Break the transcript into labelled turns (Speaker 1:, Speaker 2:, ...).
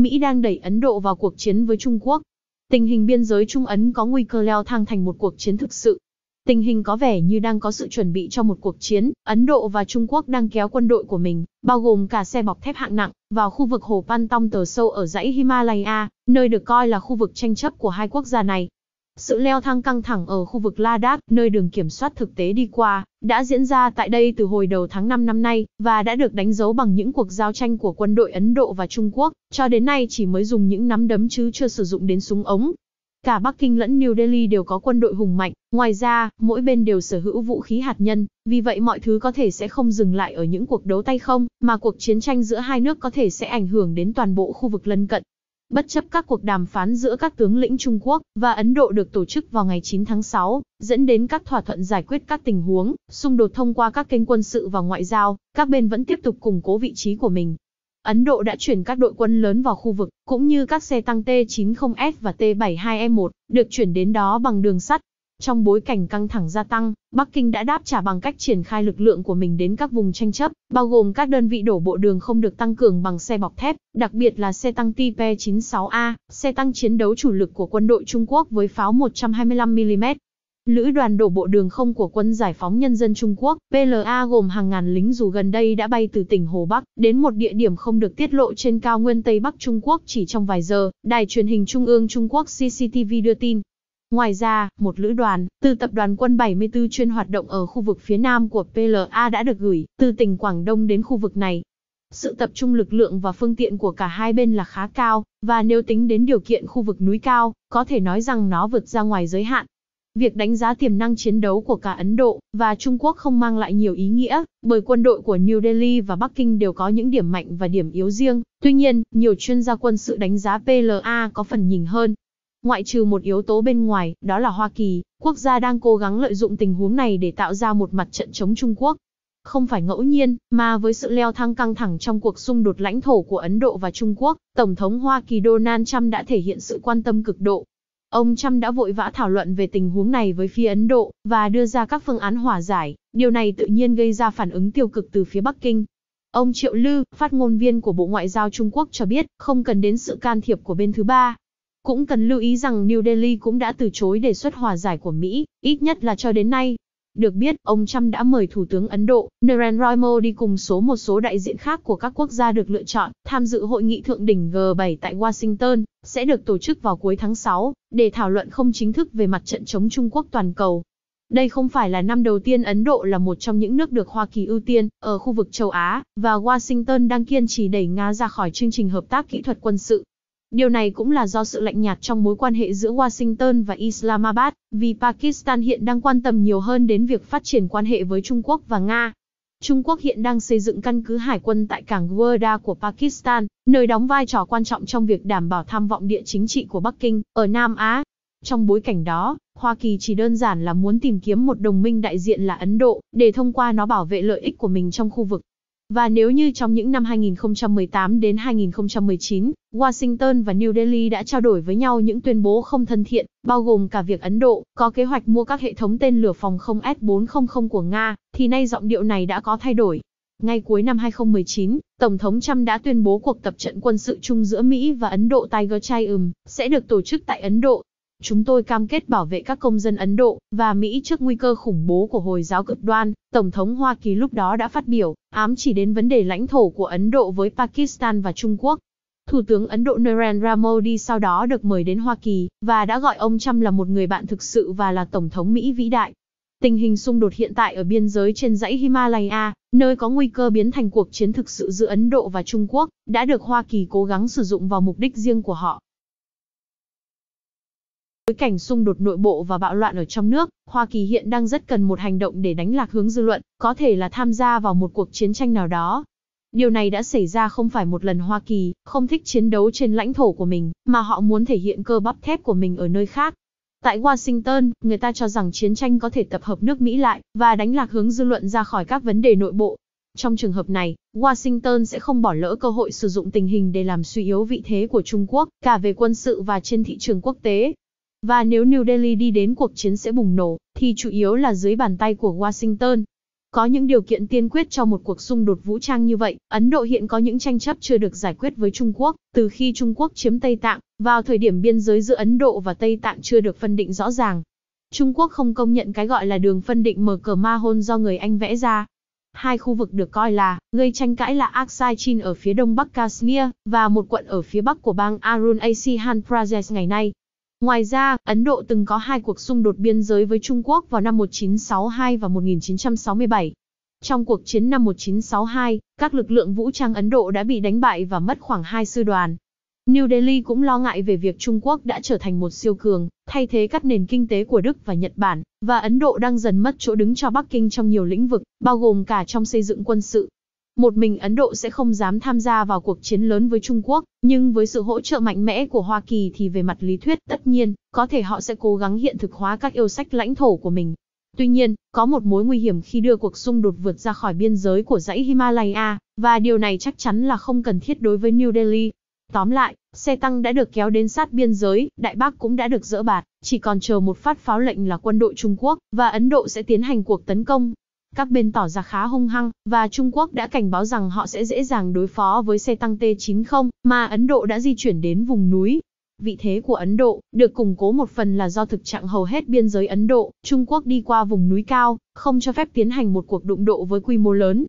Speaker 1: Mỹ đang đẩy Ấn Độ vào cuộc chiến với Trung Quốc. Tình hình biên giới Trung Ấn có nguy cơ leo thang thành một cuộc chiến thực sự. Tình hình có vẻ như đang có sự chuẩn bị cho một cuộc chiến, Ấn Độ và Trung Quốc đang kéo quân đội của mình, bao gồm cả xe bọc thép hạng nặng, vào khu vực hồ Pantong tờ sâu ở dãy Himalaya, nơi được coi là khu vực tranh chấp của hai quốc gia này. Sự leo thang căng thẳng ở khu vực Ladakh, nơi đường kiểm soát thực tế đi qua, đã diễn ra tại đây từ hồi đầu tháng 5 năm nay, và đã được đánh dấu bằng những cuộc giao tranh của quân đội Ấn Độ và Trung Quốc, cho đến nay chỉ mới dùng những nắm đấm chứ chưa sử dụng đến súng ống. Cả Bắc Kinh lẫn New Delhi đều có quân đội hùng mạnh, ngoài ra, mỗi bên đều sở hữu vũ khí hạt nhân, vì vậy mọi thứ có thể sẽ không dừng lại ở những cuộc đấu tay không, mà cuộc chiến tranh giữa hai nước có thể sẽ ảnh hưởng đến toàn bộ khu vực lân cận, bất chấp các cuộc đàm phán giữa các tướng lĩnh Trung Quốc và Ấn Độ được tổ chức vào ngày 9 tháng 6, dẫn đến các thỏa thuận giải quyết các tình huống, xung đột thông qua các kênh quân sự và ngoại giao, các bên vẫn tiếp tục củng cố vị trí của mình. Ấn Độ đã chuyển các đội quân lớn vào khu vực, cũng như các xe tăng t 90 f và T-72E1, được chuyển đến đó bằng đường sắt, trong bối cảnh căng thẳng gia tăng, Bắc Kinh đã đáp trả bằng cách triển khai lực lượng của mình đến các vùng tranh chấp, bao gồm các đơn vị đổ bộ đường không được tăng cường bằng xe bọc thép, đặc biệt là xe tăng Type-96A, xe tăng chiến đấu chủ lực của quân đội Trung Quốc với pháo 125mm. Lữ đoàn đổ bộ đường không của quân Giải phóng Nhân dân Trung Quốc, PLA gồm hàng ngàn lính dù gần đây đã bay từ tỉnh Hồ Bắc đến một địa điểm không được tiết lộ trên cao nguyên Tây Bắc Trung Quốc chỉ trong vài giờ, đài truyền hình Trung ương Trung Quốc CCTV đưa tin. Ngoài ra, một lữ đoàn, từ tập đoàn quân 74 chuyên hoạt động ở khu vực phía nam của PLA đã được gửi, từ tỉnh Quảng Đông đến khu vực này. Sự tập trung lực lượng và phương tiện của cả hai bên là khá cao, và nếu tính đến điều kiện khu vực núi cao, có thể nói rằng nó vượt ra ngoài giới hạn. Việc đánh giá tiềm năng chiến đấu của cả Ấn Độ và Trung Quốc không mang lại nhiều ý nghĩa, bởi quân đội của New Delhi và Bắc Kinh đều có những điểm mạnh và điểm yếu riêng. Tuy nhiên, nhiều chuyên gia quân sự đánh giá PLA có phần nhìn hơn Ngoại trừ một yếu tố bên ngoài, đó là Hoa Kỳ, quốc gia đang cố gắng lợi dụng tình huống này để tạo ra một mặt trận chống Trung Quốc. Không phải ngẫu nhiên, mà với sự leo thang căng thẳng trong cuộc xung đột lãnh thổ của Ấn Độ và Trung Quốc, Tổng thống Hoa Kỳ Donald Trump đã thể hiện sự quan tâm cực độ. Ông Trump đã vội vã thảo luận về tình huống này với phía Ấn Độ, và đưa ra các phương án hòa giải, điều này tự nhiên gây ra phản ứng tiêu cực từ phía Bắc Kinh. Ông Triệu Lư, phát ngôn viên của Bộ Ngoại giao Trung Quốc cho biết, không cần đến sự can thiệp của bên thứ ba, cũng cần lưu ý rằng New Delhi cũng đã từ chối đề xuất hòa giải của Mỹ, ít nhất là cho đến nay. Được biết, ông Trump đã mời Thủ tướng Ấn Độ Narendra Modi cùng số một số đại diện khác của các quốc gia được lựa chọn tham dự hội nghị thượng đỉnh G7 tại Washington, sẽ được tổ chức vào cuối tháng 6, để thảo luận không chính thức về mặt trận chống Trung Quốc toàn cầu. Đây không phải là năm đầu tiên Ấn Độ là một trong những nước được Hoa Kỳ ưu tiên ở khu vực châu Á, và Washington đang kiên trì đẩy Nga ra khỏi chương trình hợp tác kỹ thuật quân sự Điều này cũng là do sự lạnh nhạt trong mối quan hệ giữa Washington và Islamabad, vì Pakistan hiện đang quan tâm nhiều hơn đến việc phát triển quan hệ với Trung Quốc và Nga. Trung Quốc hiện đang xây dựng căn cứ hải quân tại cảng Warda của Pakistan, nơi đóng vai trò quan trọng trong việc đảm bảo tham vọng địa chính trị của Bắc Kinh ở Nam Á. Trong bối cảnh đó, Hoa Kỳ chỉ đơn giản là muốn tìm kiếm một đồng minh đại diện là Ấn Độ để thông qua nó bảo vệ lợi ích của mình trong khu vực. Và nếu như trong những năm 2018 đến 2019, Washington và New Delhi đã trao đổi với nhau những tuyên bố không thân thiện, bao gồm cả việc Ấn Độ có kế hoạch mua các hệ thống tên lửa phòng không S-400 của Nga, thì nay giọng điệu này đã có thay đổi. Ngay cuối năm 2019, Tổng thống Trump đã tuyên bố cuộc tập trận quân sự chung giữa Mỹ và Ấn Độ Tiger Triumph sẽ được tổ chức tại Ấn Độ Chúng tôi cam kết bảo vệ các công dân Ấn Độ và Mỹ trước nguy cơ khủng bố của Hồi giáo cực đoan, Tổng thống Hoa Kỳ lúc đó đã phát biểu, ám chỉ đến vấn đề lãnh thổ của Ấn Độ với Pakistan và Trung Quốc. Thủ tướng Ấn Độ Narendra Modi sau đó được mời đến Hoa Kỳ và đã gọi ông Trump là một người bạn thực sự và là Tổng thống Mỹ vĩ đại. Tình hình xung đột hiện tại ở biên giới trên dãy Himalaya, nơi có nguy cơ biến thành cuộc chiến thực sự giữa Ấn Độ và Trung Quốc, đã được Hoa Kỳ cố gắng sử dụng vào mục đích riêng của họ. Với cảnh xung đột nội bộ và bạo loạn ở trong nước, Hoa Kỳ hiện đang rất cần một hành động để đánh lạc hướng dư luận, có thể là tham gia vào một cuộc chiến tranh nào đó. Điều này đã xảy ra không phải một lần Hoa Kỳ không thích chiến đấu trên lãnh thổ của mình, mà họ muốn thể hiện cơ bắp thép của mình ở nơi khác. Tại Washington, người ta cho rằng chiến tranh có thể tập hợp nước Mỹ lại và đánh lạc hướng dư luận ra khỏi các vấn đề nội bộ. Trong trường hợp này, Washington sẽ không bỏ lỡ cơ hội sử dụng tình hình để làm suy yếu vị thế của Trung Quốc, cả về quân sự và trên thị trường quốc tế. Và nếu New Delhi đi đến cuộc chiến sẽ bùng nổ, thì chủ yếu là dưới bàn tay của Washington. Có những điều kiện tiên quyết cho một cuộc xung đột vũ trang như vậy, Ấn Độ hiện có những tranh chấp chưa được giải quyết với Trung Quốc, từ khi Trung Quốc chiếm Tây Tạng, vào thời điểm biên giới giữa Ấn Độ và Tây Tạng chưa được phân định rõ ràng. Trung Quốc không công nhận cái gọi là đường phân định mở cờ ma hôn do người Anh vẽ ra. Hai khu vực được coi là, gây tranh cãi là Aksai Chin ở phía đông bắc Kashmir, và một quận ở phía bắc của bang Arunachal Pradesh ngày nay, Ngoài ra, Ấn Độ từng có hai cuộc xung đột biên giới với Trung Quốc vào năm 1962 và 1967. Trong cuộc chiến năm 1962, các lực lượng vũ trang Ấn Độ đã bị đánh bại và mất khoảng hai sư đoàn. New Delhi cũng lo ngại về việc Trung Quốc đã trở thành một siêu cường, thay thế các nền kinh tế của Đức và Nhật Bản, và Ấn Độ đang dần mất chỗ đứng cho Bắc Kinh trong nhiều lĩnh vực, bao gồm cả trong xây dựng quân sự, một mình Ấn Độ sẽ không dám tham gia vào cuộc chiến lớn với Trung Quốc, nhưng với sự hỗ trợ mạnh mẽ của Hoa Kỳ thì về mặt lý thuyết tất nhiên, có thể họ sẽ cố gắng hiện thực hóa các yêu sách lãnh thổ của mình. Tuy nhiên, có một mối nguy hiểm khi đưa cuộc xung đột vượt ra khỏi biên giới của dãy Himalaya, và điều này chắc chắn là không cần thiết đối với New Delhi. Tóm lại, xe tăng đã được kéo đến sát biên giới, Đại Bác cũng đã được dỡ bạt, chỉ còn chờ một phát pháo lệnh là quân đội Trung Quốc và Ấn Độ sẽ tiến hành cuộc tấn công. Các bên tỏ ra khá hung hăng, và Trung Quốc đã cảnh báo rằng họ sẽ dễ dàng đối phó với xe tăng T-90, mà Ấn Độ đã di chuyển đến vùng núi. Vị thế của Ấn Độ được củng cố một phần là do thực trạng hầu hết biên giới Ấn Độ, Trung Quốc đi qua vùng núi cao, không cho phép tiến hành một cuộc đụng độ với quy mô lớn,